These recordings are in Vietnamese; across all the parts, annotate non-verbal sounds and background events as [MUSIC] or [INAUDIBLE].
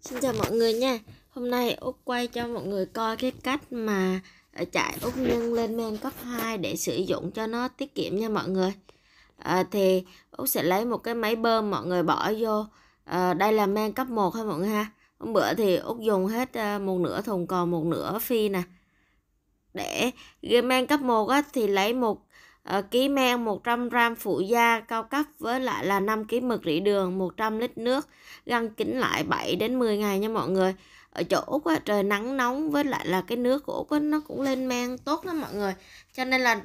Xin chào mọi người nha Hôm nay úc quay cho mọi người coi cái cách mà ờ, chạy úc nhân lên men cấp 2 để sử dụng cho nó tiết kiệm nha mọi người à, Thì úc sẽ lấy một cái máy bơm mọi người bỏ vô à, Đây là men cấp 1 ha mọi người ha Hôm bữa thì úc dùng hết một nửa thùng còn một nửa phi nè Để men cấp 1 á, thì lấy một Ờ, ký men 100 gram phụ da cao cấp với lại là 5 kg mực rỉ đường 100 lít nước găng kính lại 7 đến 10 ngày nha mọi người ở chỗ Úc á, trời nắng nóng với lại là cái nước của Úc á, nó cũng lên men tốt lắm mọi người cho nên là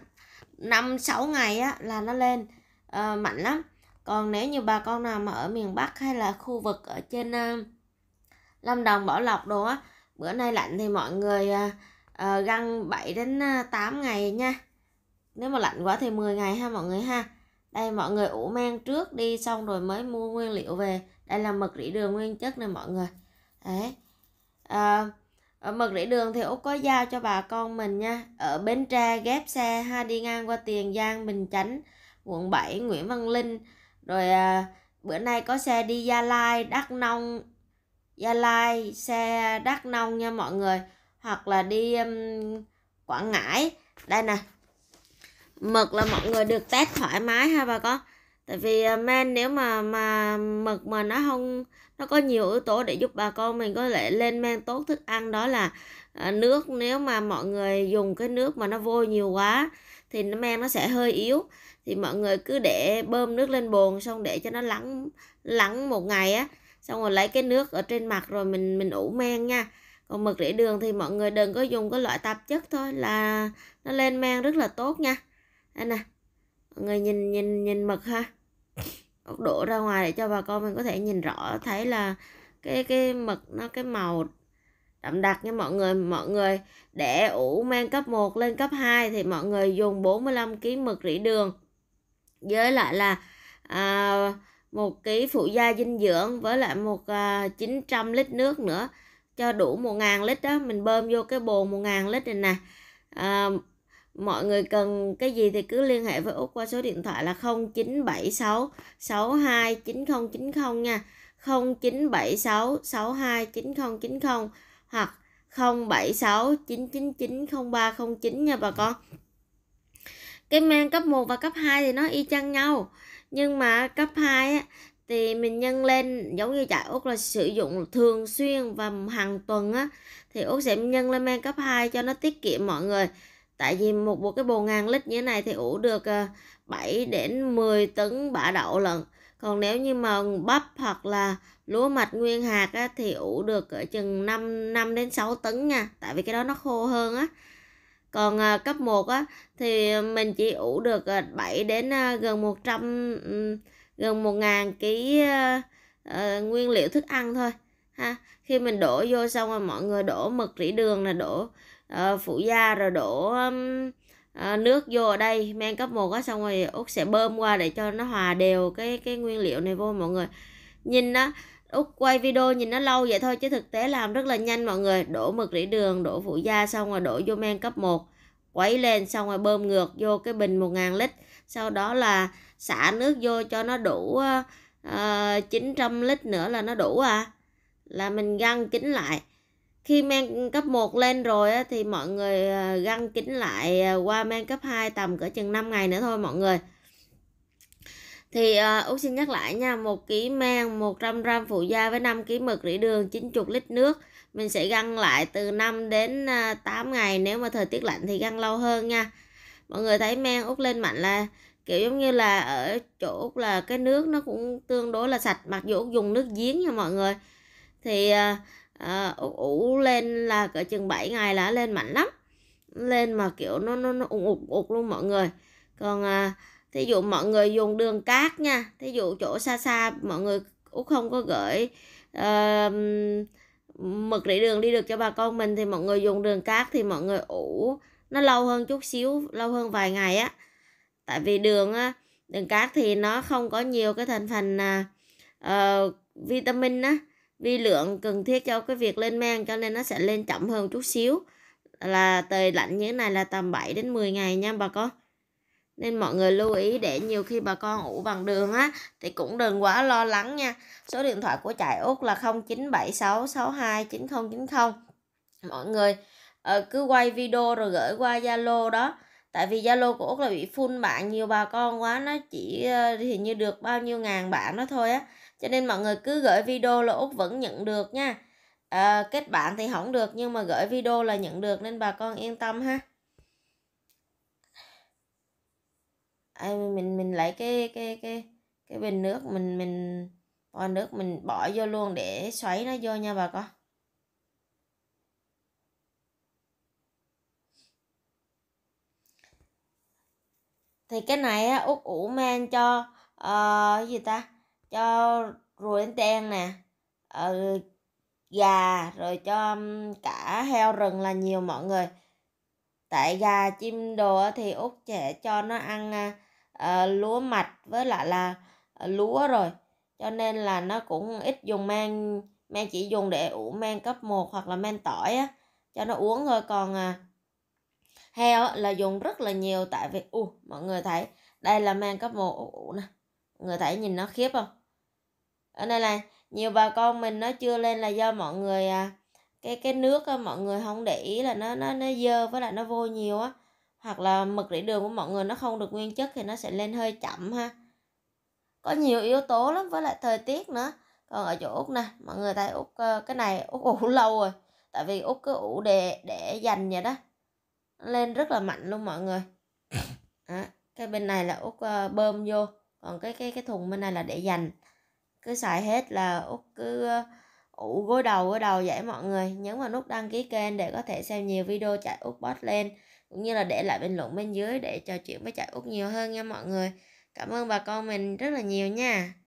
5-6 ngày á, là nó lên uh, mạnh lắm còn nếu như bà con nào mà ở miền Bắc hay là khu vực ở trên uh, Lâm Đồng Bảo Lộc đồ á bữa nay lạnh thì mọi người uh, găng 7 đến 8 ngày nha nếu mà lạnh quá thì 10 ngày ha mọi người ha đây mọi người ủ men trước đi xong rồi mới mua nguyên liệu về đây là mực rỉ đường nguyên chất này mọi người đấy à, ở mực rỉ đường thì út có giao cho bà con mình nha ở bến tre ghép xe ha đi ngang qua tiền giang bình chánh quận 7 nguyễn văn linh rồi à, bữa nay có xe đi gia lai đắk nông gia lai xe đắk nông nha mọi người hoặc là đi um, quảng ngãi đây nè mực là mọi người được test thoải mái ha bà con tại vì à, men nếu mà mà mực mà nó không nó có nhiều yếu tố để giúp bà con mình có thể lên men tốt thức ăn đó là à, nước nếu mà mọi người dùng cái nước mà nó vôi nhiều quá thì men nó sẽ hơi yếu thì mọi người cứ để bơm nước lên bồn xong để cho nó lắng lắng một ngày á xong rồi lấy cái nước ở trên mặt rồi mình mình ủ men nha còn mực rễ đường thì mọi người đừng có dùng cái loại tạp chất thôi là nó lên men rất là tốt nha anh nè mọi người nhìn nhìn nhìn mực ha đổ ra ngoài để cho bà con mình có thể nhìn rõ thấy là cái cái mực nó cái màu đậm đặc nha mọi người mọi người để ủ men cấp 1 lên cấp 2 thì mọi người dùng 45 kg mực rỉ đường với lại là à, một ký phụ gia dinh dưỡng với lại một à, 900 lít nước nữa cho đủ 1.000 lít đó mình bơm vô cái bồn 1.000 lít này nè à, mọi người cần cái gì thì cứ liên hệ với Út qua số điện thoại là 0976 62 9090 nha 0976 62 9090 hoặc 076 999 0309 nha bà con cái men cấp 1 và cấp 2 thì nó y chang nhau nhưng mà cấp 2 á, thì mình nhân lên giống như chạy út là sử dụng thường xuyên và hàng tuần á thì út sẽ nhân lên men cấp 2 cho nó tiết kiệm mọi người tại vì một bộ cái bồ ngàn lít như thế này thì ủ được 7 ờ, đến 10 tấn bã đậu lận còn nếu như mà bắp hoặc là lúa mạch nguyên hạt á, thì ủ được ở chừng 5, 5 đến 6 tấn nha tại vì cái đó nó khô hơn á còn ờ, cấp 1 á, thì mình chỉ ủ được 7 ờ, đến gần 100 gần 1.000 ký uh, nguyên liệu thức ăn thôi ha khi mình đổ vô xong rồi mọi người đổ mực rỉ đường là đổ Ờ, phụ gia rồi đổ um, uh, nước vô ở đây men cấp 1 á xong rồi út sẽ bơm qua để cho nó hòa đều cái cái nguyên liệu này vô mọi người nhìn nó út quay video nhìn nó lâu vậy thôi chứ thực tế làm rất là nhanh mọi người đổ mực rỉ đường đổ phụ gia xong rồi đổ vô men cấp 1 quấy lên xong rồi bơm ngược vô cái bình 1.000 lít sau đó là xả nước vô cho nó đủ uh, ờ, 900 lít nữa là nó đủ à là mình găng kín lại khi men cấp 1 lên rồi á, thì mọi người à, găng kính lại à, qua men cấp 2 tầm cỡ chừng 5 ngày nữa thôi mọi người thì uh, à, Út xin nhắc lại nha một kg men 100 gram phụ gia với 5 kg mực rỉ đường 90 lít nước mình sẽ găng lại từ 5 đến 8 ngày nếu mà thời tiết lạnh thì găng lâu hơn nha mọi người thấy men Út lên mạnh là kiểu giống như là ở chỗ Út là cái nước nó cũng tương đối là sạch mặc dù Út dùng nước giếng nha mọi người thì uh, Ờ, ủ, ủ lên là cỡ chừng 7 ngày là lên mạnh lắm lên mà kiểu nó nó nó ủng ụt ụt luôn mọi người còn à, thí dụ mọi người dùng đường cát nha thí dụ chỗ xa xa mọi người út không có gửi uh, mực rỉ đường đi được cho bà con mình thì mọi người dùng đường cát thì mọi người ủ nó lâu hơn chút xíu lâu hơn vài ngày á tại vì đường á đường cát thì nó không có nhiều cái thành phần uh, vitamin á vi lượng cần thiết cho cái việc lên men cho nên nó sẽ lên chậm hơn chút xíu là trời lạnh như thế này là tầm 7 đến 10 ngày nha bà con nên mọi người lưu ý để nhiều khi bà con ủ bằng đường á thì cũng đừng quá lo lắng nha số điện thoại của trại út là 0976629090 mọi người ờ, cứ quay video rồi gửi qua zalo đó tại vì zalo của út là bị full bạn nhiều bà con quá nó chỉ ờ, thì như được bao nhiêu ngàn bạn đó thôi á cho nên mọi người cứ gửi video là út vẫn nhận được nha à, kết bạn thì không được nhưng mà gửi video là nhận được nên bà con yên tâm ha à, mình mình lấy cái cái cái cái bình nước mình mình còn nước mình bỏ vô luôn để xoáy nó vô nha bà con thì cái này á út ủ men cho uh, gì ta cho rùa đen đen nè ừ, gà rồi cho cả heo rừng là nhiều mọi người tại gà chim đồ thì út sẽ cho nó ăn uh, lúa mạch với lại là uh, lúa rồi cho nên là nó cũng ít dùng mang mang chỉ dùng để ủ mang cấp 1 hoặc là mang tỏi á cho nó uống thôi còn uh, heo là dùng rất là nhiều tại vì u uh, mọi người thấy đây là mang cấp 1 ủ nè người thấy nhìn nó khiếp không ở đây là nhiều bà con mình nó chưa lên là do mọi người à, cái cái nước á, mọi người không để ý là nó nó nó dơ với lại nó vô nhiều á hoặc là mực rỉ đường của mọi người nó không được nguyên chất thì nó sẽ lên hơi chậm ha có nhiều yếu tố lắm với lại thời tiết nữa còn ở chỗ úc nè mọi người thấy úc ờ, cái này úc ủ [LAUGHS] lâu rồi tại vì úc cứ ủ để để dành vậy đó lên rất là mạnh luôn mọi người à, cái bên này là úc ờ, bơm vô còn cái cái cái thùng bên này là để dành cứ xài hết là út cứ ờ, ủ gối đầu gối đầu vậy mọi người nhấn vào nút đăng ký kênh để có thể xem nhiều video chạy út bot lên cũng như là để lại bình luận bên dưới để trò chuyện với chạy út nhiều hơn nha mọi người cảm ơn bà con mình rất là nhiều nha